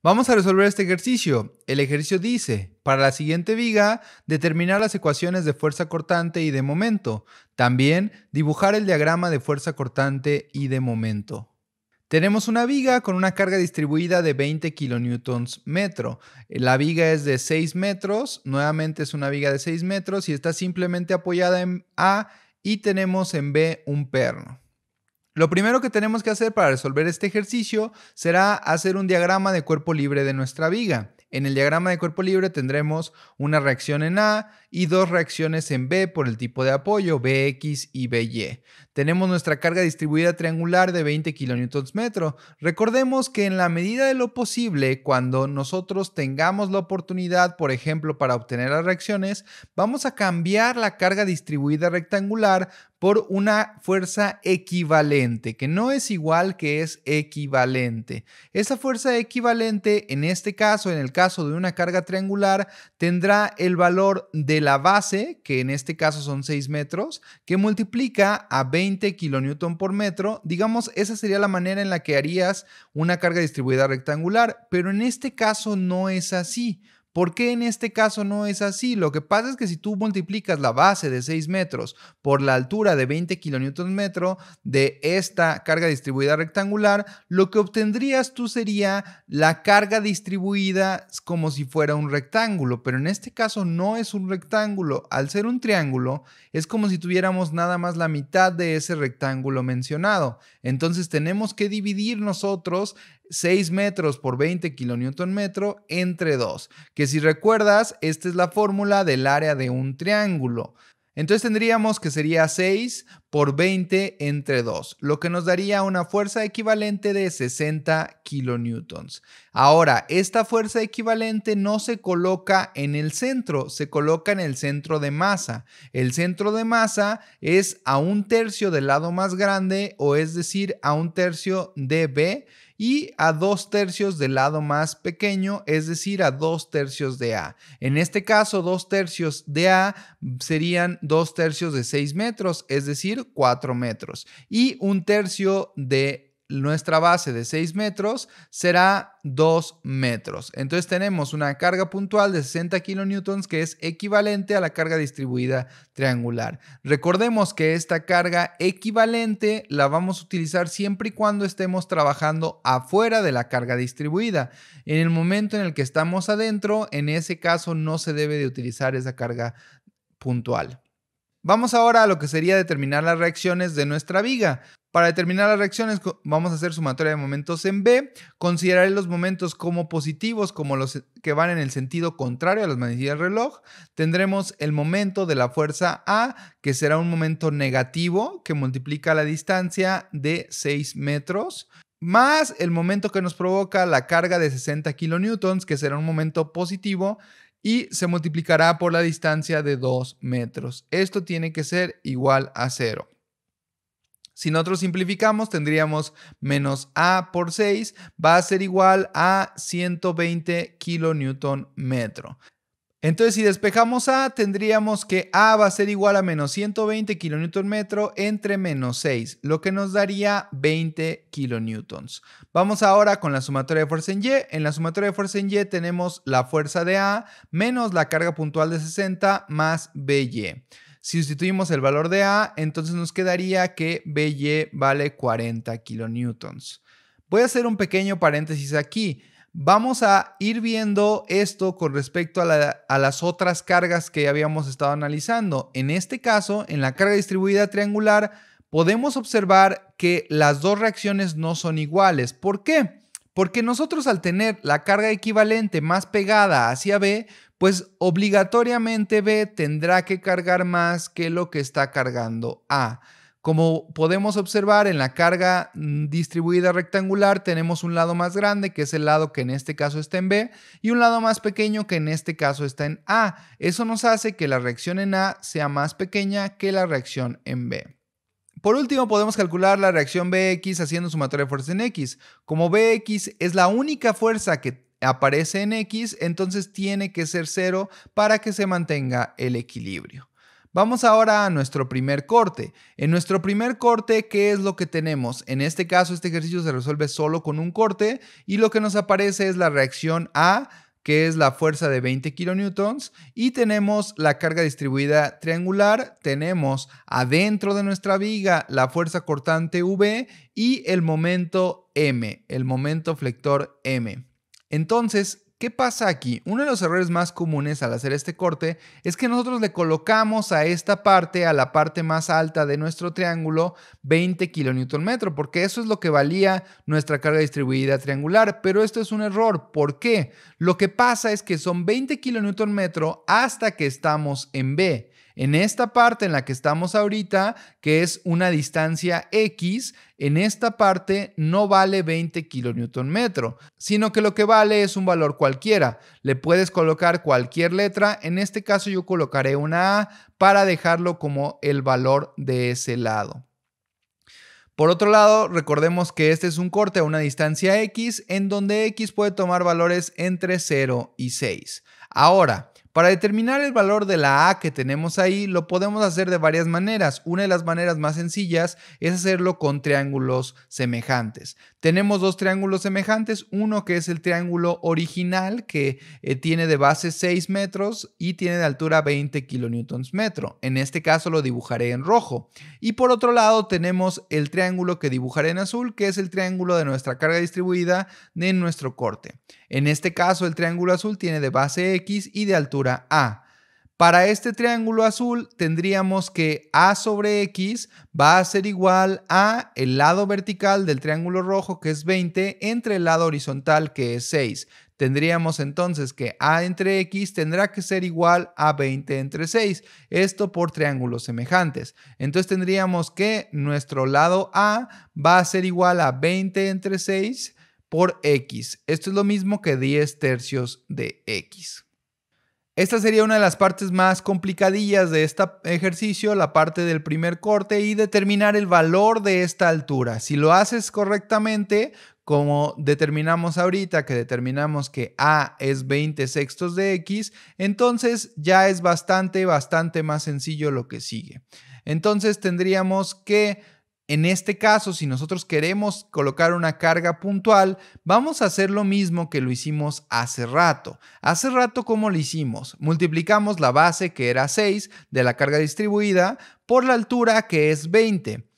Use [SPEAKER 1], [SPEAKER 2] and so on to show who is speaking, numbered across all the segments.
[SPEAKER 1] Vamos a resolver este ejercicio. El ejercicio dice, para la siguiente viga, determinar las ecuaciones de fuerza cortante y de momento. También dibujar el diagrama de fuerza cortante y de momento. Tenemos una viga con una carga distribuida de 20 kilonewtons metro. La viga es de 6 metros, nuevamente es una viga de 6 metros y está simplemente apoyada en A y tenemos en B un perno. Lo primero que tenemos que hacer para resolver este ejercicio será hacer un diagrama de cuerpo libre de nuestra viga. En el diagrama de cuerpo libre tendremos una reacción en A y dos reacciones en B por el tipo de apoyo BX y BY. Tenemos nuestra carga distribuida triangular de 20 kNm. Recordemos que en la medida de lo posible, cuando nosotros tengamos la oportunidad, por ejemplo, para obtener las reacciones, vamos a cambiar la carga distribuida rectangular por una fuerza equivalente, que no es igual que es equivalente. Esa fuerza equivalente, en este caso, en el caso de una carga triangular, tendrá el valor de la base, que en este caso son 6 metros, que multiplica a 20 kN por metro. Digamos, esa sería la manera en la que harías una carga distribuida rectangular, pero en este caso no es así. ¿Por qué en este caso no es así? Lo que pasa es que si tú multiplicas la base de 6 metros por la altura de 20 kN metro de esta carga distribuida rectangular, lo que obtendrías tú sería la carga distribuida como si fuera un rectángulo, pero en este caso no es un rectángulo. Al ser un triángulo, es como si tuviéramos nada más la mitad de ese rectángulo mencionado. Entonces tenemos que dividir nosotros 6 metros por 20 kilonewton metro entre 2, que si recuerdas, esta es la fórmula del área de un triángulo. Entonces tendríamos que sería 6 por 20 entre 2, lo que nos daría una fuerza equivalente de 60 kilonewtons. Ahora, esta fuerza equivalente no se coloca en el centro, se coloca en el centro de masa. El centro de masa es a un tercio del lado más grande, o es decir, a un tercio de B y a dos tercios del lado más pequeño, es decir, a dos tercios de A. En este caso, dos tercios de A serían dos tercios de 6 metros, es decir, 4 metros, y un tercio de nuestra base de 6 metros será 2 metros. Entonces tenemos una carga puntual de 60 kilonewtons que es equivalente a la carga distribuida triangular. Recordemos que esta carga equivalente la vamos a utilizar siempre y cuando estemos trabajando afuera de la carga distribuida. En el momento en el que estamos adentro, en ese caso no se debe de utilizar esa carga puntual. Vamos ahora a lo que sería determinar las reacciones de nuestra viga. Para determinar las reacciones vamos a hacer sumatoria de momentos en B. Consideraré los momentos como positivos, como los que van en el sentido contrario a las manecillas del reloj. Tendremos el momento de la fuerza A, que será un momento negativo que multiplica la distancia de 6 metros más el momento que nos provoca la carga de 60 kilonewtons, que será un momento positivo, y se multiplicará por la distancia de 2 metros. Esto tiene que ser igual a cero. Si nosotros simplificamos, tendríamos menos A por 6 va a ser igual a 120 kilonewton metro. Entonces, si despejamos A, tendríamos que A va a ser igual a menos 120 kilonewton metro entre menos 6, lo que nos daría 20 kilonewtons. Vamos ahora con la sumatoria de fuerza en Y. En la sumatoria de fuerza en Y tenemos la fuerza de A menos la carga puntual de 60 más BY. Si sustituimos el valor de A, entonces nos quedaría que BY vale 40 kilonewtons. Voy a hacer un pequeño paréntesis aquí. Vamos a ir viendo esto con respecto a, a, las otras cargas que habíamos estado analizando. En este caso, en la carga distribuida triangular, podemos observar que las dos reacciones no son iguales. ¿Por qué? Porque nosotros al tener la carga equivalente más pegada hacia B, pues obligatoriamente B tendrá que cargar más que lo que está cargando A. Como podemos observar en la carga mm, distribuida rectangular tenemos un lado más grande que es el lado que en este caso está en B y un lado más pequeño que en este caso está en A. Eso nos hace que la reacción en A sea más pequeña que la reacción en B. Por último, podemos calcular la reacción BX haciendo sumatoria de fuerzas en X. Como BX es la única fuerza que aparece en X, entonces tiene que ser cero para que se mantenga el equilibrio. Vamos ahora a nuestro primer corte. En nuestro primer corte, ¿qué es lo que tenemos? En este caso, este ejercicio se resuelve solo con un corte y lo que nos aparece es la reacción A, que es la fuerza de 20 kN y tenemos la carga distribuida triangular, tenemos adentro de nuestra viga la fuerza cortante V y el momento M, el momento flector M. Entonces, ¿qué pasa aquí? Uno de los errores más comunes al hacer este corte es que nosotros le colocamos a esta parte, a la parte más alta de nuestro triángulo, 20 kNm, porque eso es lo que valía nuestra carga distribuida triangular, pero esto es un error. ¿Por qué? Lo que pasa es que son 20 kNm hasta que estamos en B. En esta parte en la que estamos ahorita, que es una distancia X, en esta parte no vale 20 kilonewton metro, sino que lo que vale es un valor cualquiera. Le puedes colocar cualquier letra, en este caso yo colocaré una A para dejarlo como el valor de ese lado. Por otro lado, recordemos que este es un corte a una distancia X en donde X puede tomar valores entre 0 y 6. Ahora, para determinar el valor de la A que tenemos ahí, lo podemos hacer de varias maneras. Una de las maneras más sencillas es hacerlo con triángulos semejantes. Tenemos dos triángulos semejantes, uno que es el triángulo original, que eh, tiene de base 6 metros y tiene de altura 20 kilonewtons metro. En este caso lo dibujaré en rojo. Y por otro lado tenemos el triángulo que dibujaré en azul, que es el triángulo de nuestra carga distribuida en nuestro corte. En este caso el triángulo azul tiene de base X y de altura a. Para este triángulo azul tendríamos que A sobre X va a ser igual a el lado vertical del triángulo rojo que es 20 entre el lado horizontal que es 6. Tendríamos entonces que A entre X tendrá que ser igual a 20 entre 6, esto por triángulos semejantes. Entonces tendríamos que nuestro lado A va a ser igual a 20 entre 6 por X. Esto es lo mismo que 10 tercios de X. Esta sería una de las partes más complicadillas de este ejercicio, la parte del primer corte y determinar el valor de esta altura. Si lo haces correctamente, como determinamos ahorita que determinamos que A es 20 sextos de X, entonces ya es bastante, bastante más sencillo lo que sigue. Entonces tendríamos que en este caso, si nosotros queremos colocar una carga puntual, vamos a hacer lo mismo que lo hicimos hace rato. Hace rato, ¿cómo lo hicimos? Multiplicamos la base, que era 6, de la carga distribuida, por la altura, que es 20.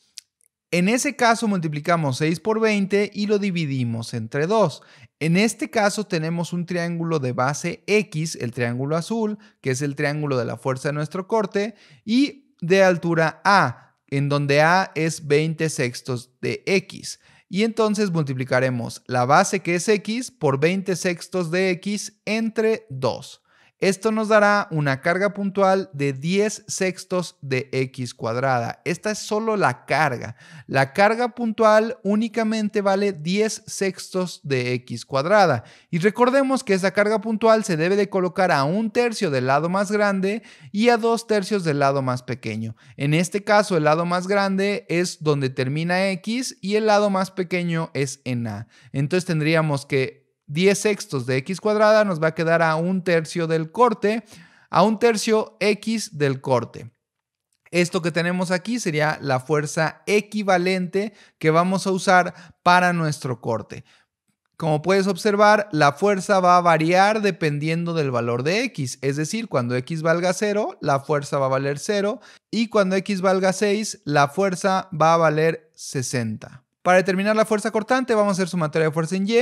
[SPEAKER 1] En ese caso multiplicamos 6 por 20 y lo dividimos entre 2. En este caso tenemos un triángulo de base X, el triángulo azul, que es el triángulo de la fuerza de nuestro corte, y de altura A en donde A es 20 sextos de X. Y entonces multiplicaremos la base que es X por 20 sextos de X entre 2. Esto nos dará una carga puntual de 10 sextos de x cuadrada. Esta es solo la carga. La carga puntual únicamente vale 10 sextos de x cuadrada. Y recordemos que esa carga puntual se debe de colocar a un tercio del lado más grande y a dos tercios del lado más pequeño. En este caso, el lado más grande es donde termina x y el lado más pequeño es en a. Entonces tendríamos que 10 sextos de x cuadrada nos va a quedar a un tercio del corte, a un tercio x del corte. Esto que tenemos aquí sería la fuerza equivalente que vamos a usar para nuestro corte. Como puedes observar, la fuerza va a variar dependiendo del valor de x, es decir, cuando x valga 0, la fuerza va a valer 0 y cuando x valga 6, la fuerza va a valer 60. Para determinar la fuerza cortante vamos a hacer su materia de fuerza en Y.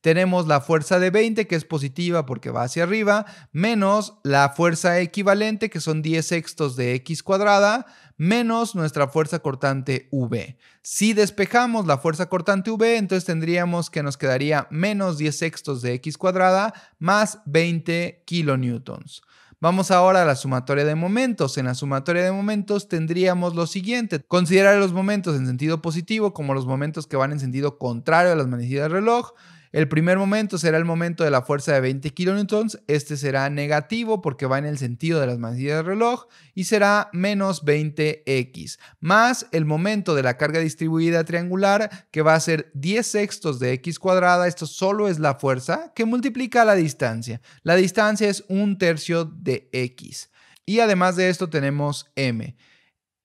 [SPEAKER 1] Tenemos la fuerza de 20 que es positiva porque va hacia arriba, menos la fuerza equivalente que son 10 sextos de X cuadrada, menos nuestra fuerza cortante V. Si despejamos la fuerza cortante V, entonces tendríamos que nos quedaría menos 10 sextos de X cuadrada más 20 kilonewtons. Vamos ahora a la sumatoria de momentos. En la sumatoria de momentos tendríamos lo siguiente. Considerar los momentos en sentido positivo como los momentos que van en sentido contrario a las manecillas del reloj. El primer momento será el momento de la fuerza de 20 kN, Este será negativo porque va en el sentido de las manecillas del reloj y será menos 20x, más el momento de la carga distribuida triangular que va a ser 10 sextos de x cuadrada. Esto solo es la fuerza que multiplica la distancia. La distancia es un tercio de x. Y además de esto tenemos m.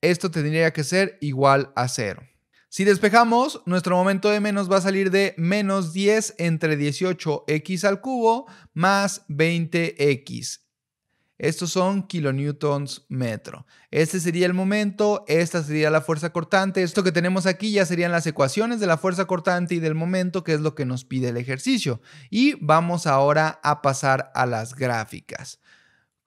[SPEAKER 1] Esto tendría que ser igual a cero. Si despejamos, nuestro momento de menos va a salir de menos 10 entre 18x al cubo más 20x. Estos son kilonewtons metro. Este sería el momento, esta sería la fuerza cortante. Esto que tenemos aquí ya serían las ecuaciones de la fuerza cortante y del momento, que es lo que nos pide el ejercicio. Y vamos ahora a pasar a las gráficas.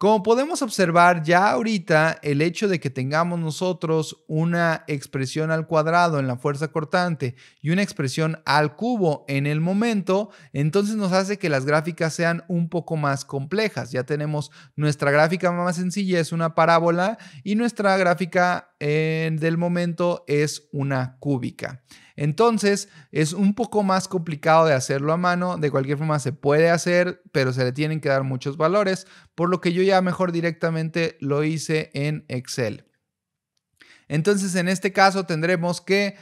[SPEAKER 1] Como podemos observar ya ahorita, el hecho de que tengamos nosotros una expresión al cuadrado en la fuerza cortante y una expresión al cubo en el momento, entonces nos hace que las gráficas sean un poco más complejas. Ya tenemos nuestra gráfica más sencilla, es una parábola, y nuestra gráfica eh, del momento es una cúbica. Entonces es un poco más complicado de hacerlo a mano, de cualquier forma se puede hacer, pero se le tienen que dar muchos valores, por lo que yo ya mejor directamente lo hice en Excel. Entonces en este caso tendremos que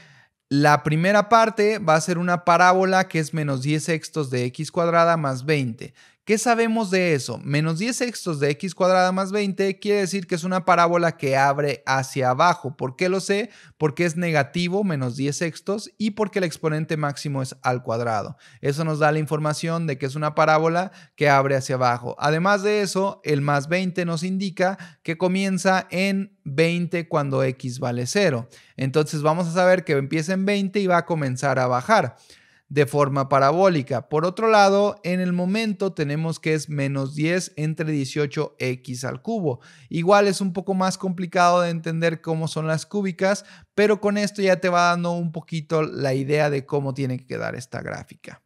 [SPEAKER 1] la primera parte va a ser una parábola que es menos 10 sextos de x cuadrada más 20, ¿Qué sabemos de eso? Menos 10 sextos de x cuadrada más 20 quiere decir que es una parábola que abre hacia abajo. ¿Por qué lo sé? Porque es negativo, menos 10 sextos, y porque el exponente máximo es al cuadrado. Eso nos da la información de que es una parábola que abre hacia abajo. Además de eso, el más 20 nos indica que comienza en 20 cuando x vale 0. Entonces vamos a saber que empieza en 20 y va a comenzar a bajar de forma parabólica. Por otro lado, en el momento tenemos que es menos 10 entre 18x al cubo. Igual es un poco más complicado de entender cómo son las cúbicas, pero con esto ya te va dando un poquito la idea de cómo tiene que quedar esta gráfica.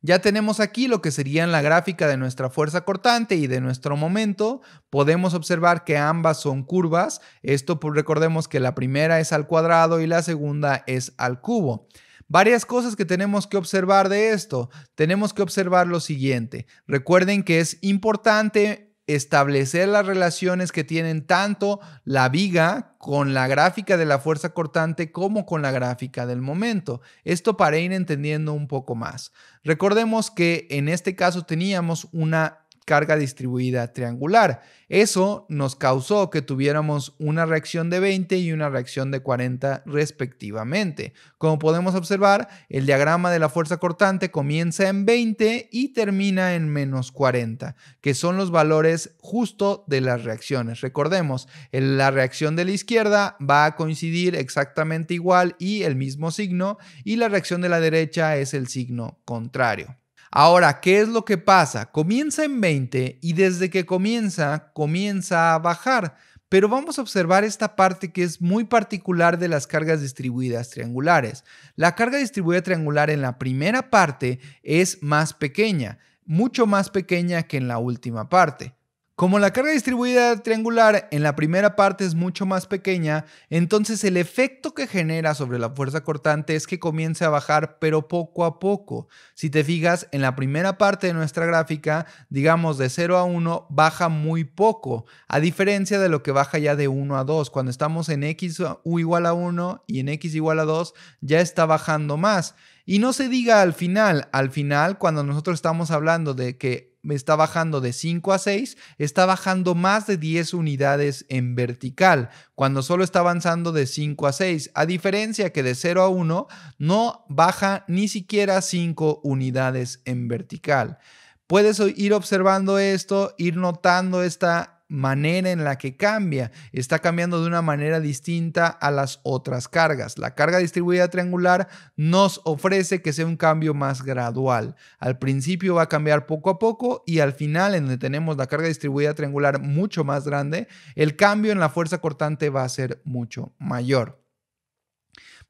[SPEAKER 1] Ya tenemos aquí lo que en la gráfica de nuestra fuerza cortante y de nuestro momento. Podemos observar que ambas son curvas. Esto pues, recordemos que la primera es al cuadrado y la segunda es al cubo. Varias cosas que tenemos que observar de esto. Tenemos que observar lo siguiente. Recuerden que es importante establecer las relaciones que tienen tanto la viga con la gráfica de la fuerza cortante como con la gráfica del momento. Esto para ir entendiendo un poco más. Recordemos que en este caso teníamos una carga distribuida triangular. Eso nos causó que tuviéramos una reacción de 20 y una reacción de 40 respectivamente. Como podemos observar, el diagrama de la fuerza cortante comienza en 20 y termina en menos 40, que son los valores justo de las reacciones. Recordemos, la reacción de la izquierda va a coincidir exactamente igual y el mismo signo, y la reacción de la derecha es el signo contrario. Ahora, ¿qué es lo que pasa? Comienza en 20 y desde que comienza, comienza a bajar. Pero vamos a observar esta parte que es muy particular de las cargas distribuidas triangulares. La carga distribuida triangular en la primera parte es más pequeña, mucho más pequeña que en la última parte. Como la carga distribuida triangular en la primera parte es mucho más pequeña, entonces el efecto que genera sobre la fuerza cortante es que comience a bajar, pero poco a poco. Si te fijas, en la primera parte de nuestra gráfica, digamos de 0 a 1, baja muy poco, a diferencia de lo que baja ya de 1 a 2. Cuando estamos en x igual a 1 y en x igual a 2, ya está bajando más. Y no se diga al final, al final, cuando nosotros estamos hablando de que está bajando de 5 a 6, está bajando más de 10 unidades en vertical, cuando solo está avanzando de 5 a 6, a diferencia que de 0 a 1 no baja ni siquiera 5 unidades en vertical. Puedes ir observando esto, ir notando esta manera en la que cambia. Está cambiando de una manera distinta a las otras cargas. La carga distribuida triangular nos ofrece que sea un cambio más gradual. Al principio va a cambiar poco a poco y al final, en donde tenemos la carga distribuida triangular mucho más grande, el cambio en la fuerza cortante va a ser mucho mayor.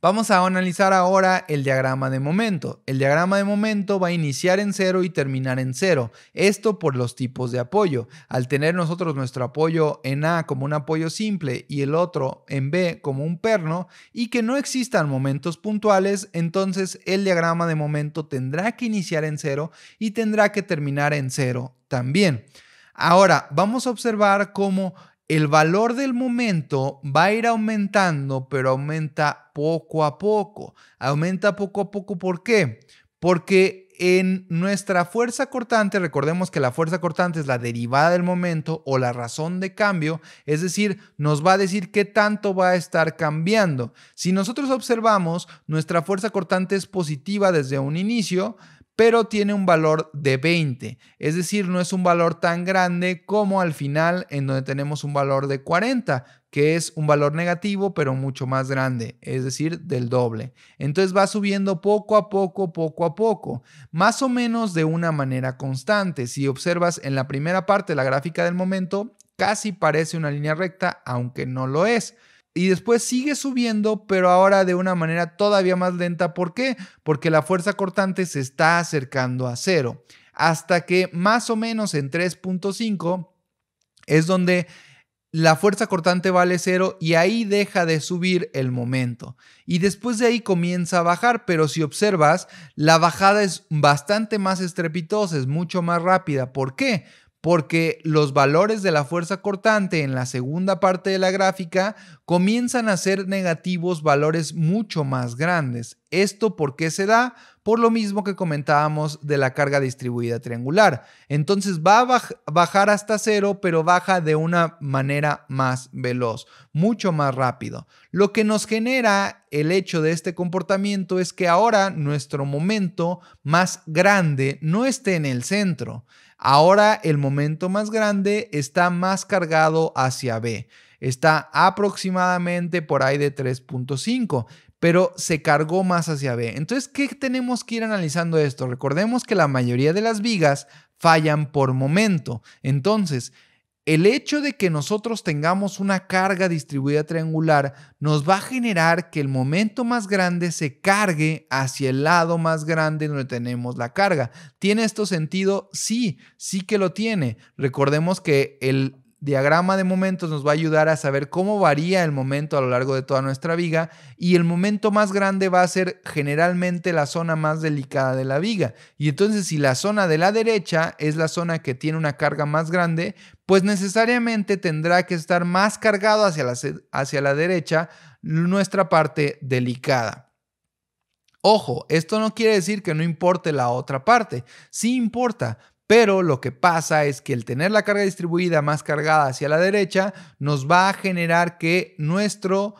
[SPEAKER 1] Vamos a analizar ahora el diagrama de momento. El diagrama de momento va a iniciar en cero y terminar en cero. Esto por los tipos de apoyo. Al tener nosotros nuestro apoyo en A como un apoyo simple y el otro en B como un perno y que no existan momentos puntuales, entonces el diagrama de momento tendrá que iniciar en cero y tendrá que terminar en cero también. Ahora, vamos a observar cómo el valor del momento va a ir aumentando, pero aumenta poco a poco. Aumenta poco a poco, ¿por qué? Porque en nuestra fuerza cortante, recordemos que la fuerza cortante es la derivada del momento o la razón de cambio, es decir, nos va a decir qué tanto va a estar cambiando. Si nosotros observamos, nuestra fuerza cortante es positiva desde un inicio, pero tiene un valor de 20. Es decir, no es un valor tan grande como al final en donde tenemos un valor de 40, que es un valor negativo, pero mucho más grande, es decir, del doble. Entonces va subiendo poco a poco, poco a poco, más o menos de una manera constante. Si observas en la primera parte la gráfica del momento, casi parece una línea recta, aunque no lo es. Y después sigue subiendo, pero ahora de una manera todavía más lenta. ¿Por qué? Porque la fuerza cortante se está acercando a cero. Hasta que más o menos en 3.5 es donde la fuerza cortante vale cero y ahí deja de subir el momento. Y después de ahí comienza a bajar, pero si observas, la bajada es bastante más estrepitosa, es mucho más rápida. ¿Por qué? porque los valores de la fuerza cortante en la segunda parte de la gráfica comienzan a ser negativos valores mucho más grandes. ¿Esto por qué se da? Por lo mismo que comentábamos de la carga distribuida triangular. Entonces va a bajar hasta cero, pero baja de una manera más veloz, mucho más rápido. Lo que nos genera el hecho de este comportamiento es que ahora nuestro momento más grande no esté en el centro Ahora el momento más grande está más cargado hacia B. Está aproximadamente por ahí de 3.5, pero se cargó más hacia B. Entonces, ¿qué tenemos que ir analizando esto? Recordemos que la mayoría de las vigas fallan por momento. Entonces, el hecho de que nosotros tengamos una carga distribuida triangular nos va a generar que el momento más grande se cargue hacia el lado más grande donde tenemos la carga. ¿Tiene esto sentido? Sí, sí que lo tiene. Recordemos que el diagrama de momentos nos va a ayudar a saber cómo varía el momento a lo largo de toda nuestra viga y el momento más grande va a ser generalmente la zona más delicada de la viga. Y entonces si la zona de la derecha es la zona que tiene una carga más grande, pues necesariamente tendrá que estar más cargado hacia la, hacia la derecha nuestra parte delicada. Ojo, esto no quiere decir que no importe la otra parte, sí importa, pero lo que pasa es que el tener la carga distribuida más cargada hacia la derecha nos va a generar que nuestro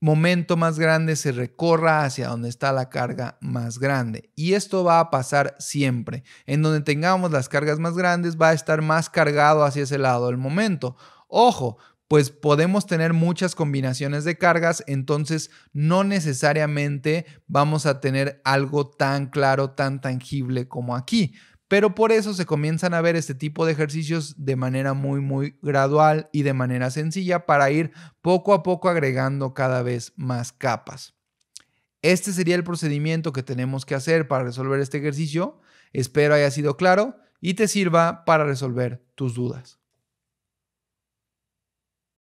[SPEAKER 1] momento más grande se recorra hacia donde está la carga más grande. Y esto va a pasar siempre. En donde tengamos las cargas más grandes va a estar más cargado hacia ese lado el momento. Ojo, pues podemos tener muchas combinaciones de cargas, entonces no necesariamente vamos a tener algo tan claro, tan tangible como aquí. Pero por eso se comienzan a ver este tipo de ejercicios de manera muy, muy gradual y de manera sencilla para ir poco a poco agregando cada vez más capas. Este sería el procedimiento que tenemos que hacer para resolver este ejercicio. Espero haya sido claro y te sirva para resolver tus dudas.